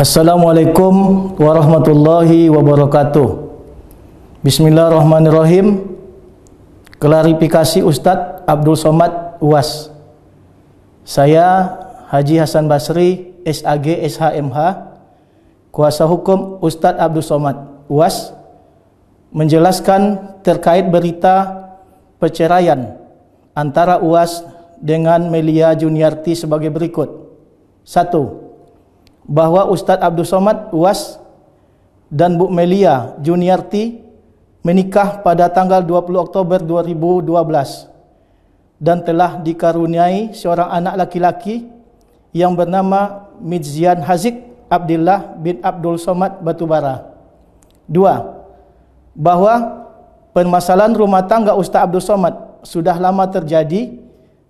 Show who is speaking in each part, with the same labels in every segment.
Speaker 1: Assalamualaikum warahmatullahi wabarakatuh. Bismillahirrahmanirrahim. Klarifikasi Ustadz Abdul Somad UAS. Saya Haji Hasan Basri, SAG SHMH, kuasa hukum Ustadz Abdul Somad UAS, menjelaskan terkait berita perceraian antara UAS dengan Melia Juniarti sebagai berikut. Satu, bahwa Ustadz Abdul Somad Was dan Bu Melia Juniarti menikah pada tanggal 20 Oktober 2012 dan telah dikaruniai seorang anak laki-laki yang bernama Mizian Haziq Abdullah bin Abdul Somad Batubara. Dua, bahwa permasalahan rumah tangga Ustaz Abdul Somad sudah lama terjadi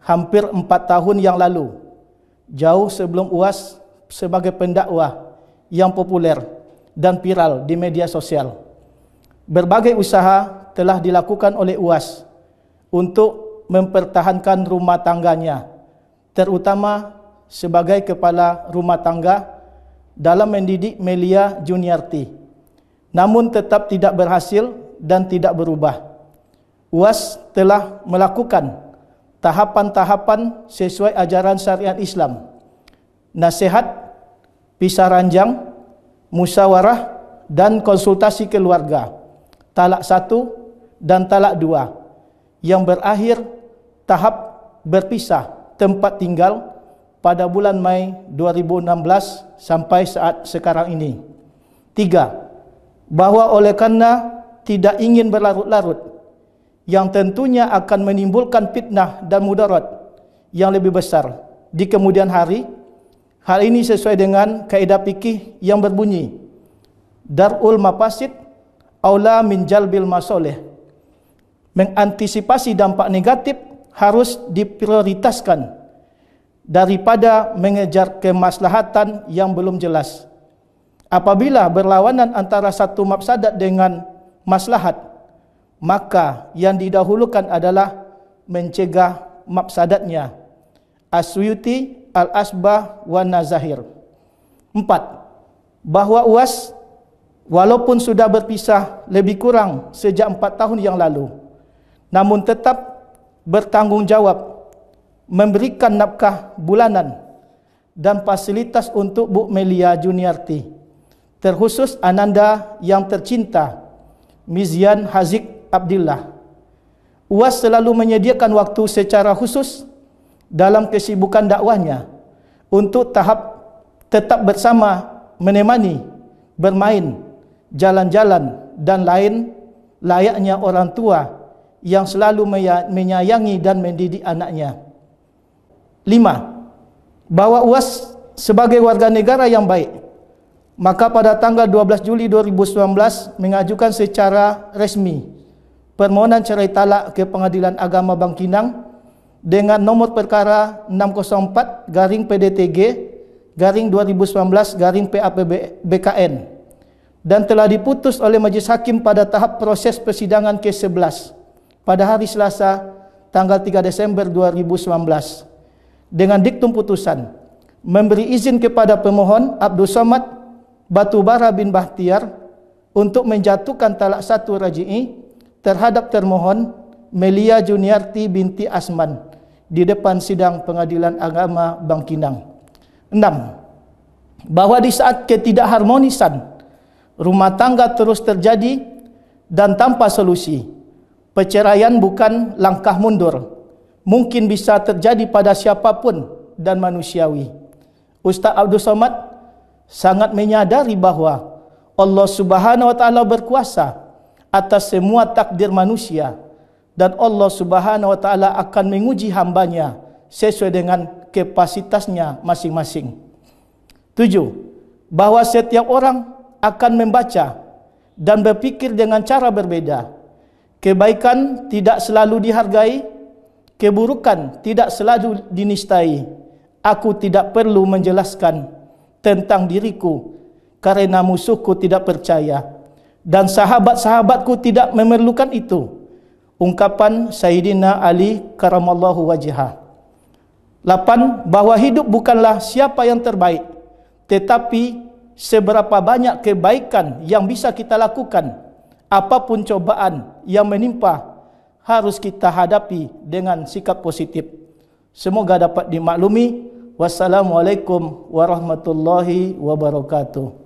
Speaker 1: hampir empat tahun yang lalu, jauh sebelum UAS sebagai pendakwah yang populer dan viral di media sosial. Berbagai usaha telah dilakukan oleh UAS untuk mempertahankan rumah tangganya, terutama sebagai kepala rumah tangga dalam mendidik Melia Juniarti. Namun tetap tidak berhasil dan tidak berubah. UAS telah melakukan tahapan-tahapan sesuai ajaran syariat Islam nasihat, pisah ranjang, musyawarah, dan konsultasi keluarga. Talak satu dan talak dua yang berakhir tahap berpisah tempat tinggal pada bulan Mei 2016 sampai saat sekarang ini. Tiga, bahwa oleh karena tidak ingin berlarut-larut yang tentunya akan menimbulkan fitnah dan mudarat yang lebih besar di kemudian hari Hal ini sesuai dengan kaidah fikih yang berbunyi Darul mafasid aula min jalbil masoleh. Mengantisipasi dampak negatif harus diprioritaskan daripada mengejar kemaslahatan yang belum jelas. Apabila berlawanan antara satu mafsadat dengan maslahat, maka yang didahulukan adalah mencegah mafsadatnya. Asyuti al-asbah wa nazahir. Empat, bahwa UAS walaupun sudah berpisah lebih kurang sejak empat tahun yang lalu, namun tetap bertanggungjawab memberikan nafkah bulanan dan fasilitas untuk Bu Melia Juniarti. Terkhusus Ananda yang tercinta, Mizian Haziq Abdullah. UAS selalu menyediakan waktu secara khusus dalam kesibukan dakwahnya untuk tahap tetap bersama menemani bermain jalan-jalan dan lain layaknya orang tua yang selalu menyayangi dan mendidik anaknya. Lima, bahwa UAS sebagai warga negara yang baik, maka pada tanggal 12 Juli 2019 mengajukan secara resmi permohonan cerai talak ke Pengadilan Agama Bangkinang dengan nomor perkara 604 garing PDTG garing 2019 garing PAPBKN dan telah diputus oleh majelis hakim pada tahap proses persidangan ke-11 pada hari Selasa tanggal 3 Desember 2019 dengan diktum putusan memberi izin kepada pemohon Abdul Somad Batubara bin Bahtiar untuk menjatuhkan talak satu raji'i terhadap termohon Melia Juniarti binti Asman di depan sidang pengadilan agama Bangkinang. 6. Bahwa di saat ketidakharmonisan rumah tangga terus terjadi dan tanpa solusi, perceraian bukan langkah mundur, mungkin bisa terjadi pada siapapun dan manusiawi. Ustaz Abdul Somad sangat menyadari bahwa Allah Subhanahu wa taala berkuasa atas semua takdir manusia dan Allah Subhanahu wa taala akan menguji hambanya sesuai dengan kapasitasnya masing-masing. Tujuh, bahwa setiap orang akan membaca dan berpikir dengan cara berbeda. Kebaikan tidak selalu dihargai, keburukan tidak selalu dinistai. Aku tidak perlu menjelaskan tentang diriku karena musuhku tidak percaya dan sahabat-sahabatku tidak memerlukan itu ungkapan Sayyidina Ali karamallahu wajihah. 8 bahwa hidup bukanlah siapa yang terbaik, tetapi seberapa banyak kebaikan yang bisa kita lakukan. Apapun cobaan yang menimpa harus kita hadapi dengan sikap positif. Semoga dapat dimaklumi. Wassalamualaikum warahmatullahi wabarakatuh.